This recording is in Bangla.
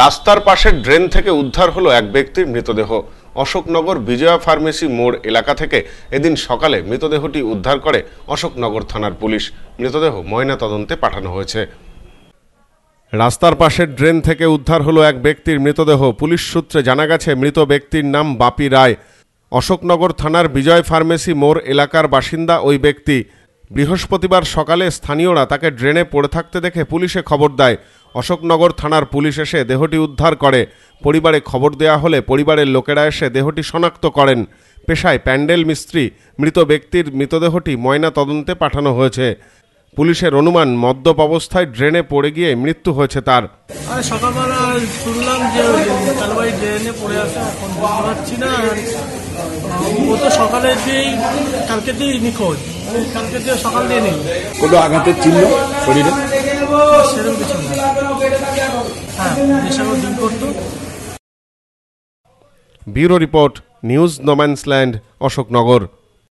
রাস্তার পাশের ড্রেন থেকে উদ্ধার হলো এক ব্যক্তির মৃতদেহ অশোকনগর বিজয়া ফার্মেসি মোড় এলাকা থেকে এদিন সকালে মৃতদেহটি উদ্ধার করে অশোকনগর থানার পুলিশ মৃতদেহ ময়না তদন্তে পাঠানো হয়েছে রাস্তার পাশের ড্রেন থেকে উদ্ধার হলো এক ব্যক্তির মৃতদেহ পুলিশ সূত্রে জানা গেছে মৃত ব্যক্তির নাম বাপি রায় অশোকনগর থানার বিজয় ফার্মেসি মোড় এলাকার বাসিন্দা ওই ব্যক্তি বৃহস্পতিবার সকালে স্থানীয়রা তাকে ড্রেনে পড়ে থাকতে দেখে পুলিশে খবর দেয় অশোকনগর থানার পুলিশ এসে দেহটি উদ্ধার করে পরিবারে খবর দেয়া হলে পরিবারের লোকেরা এসে দেহটি শনাক্ত করেন পেশায় প্যান্ডেল মিস্ত্রি মৃত ব্যক্তির মৃতদেহটি ময়না তদন্তে পাঠানো হয়েছে পুলিশের অনুমান মদ্যপ অবস্থায় ড্রেনে পড়ে গিয়ে মৃত্যু হয়েছে তার সকালবেলা শুনলাম যে তালবাই ড্রেনে পড়ে আছে এখন না ও তো দিয়েই দিয়েই নিখোঁজ কোনো আঘাতের চিহ্ন শরীরে bureau report news no man's land Ashoknagar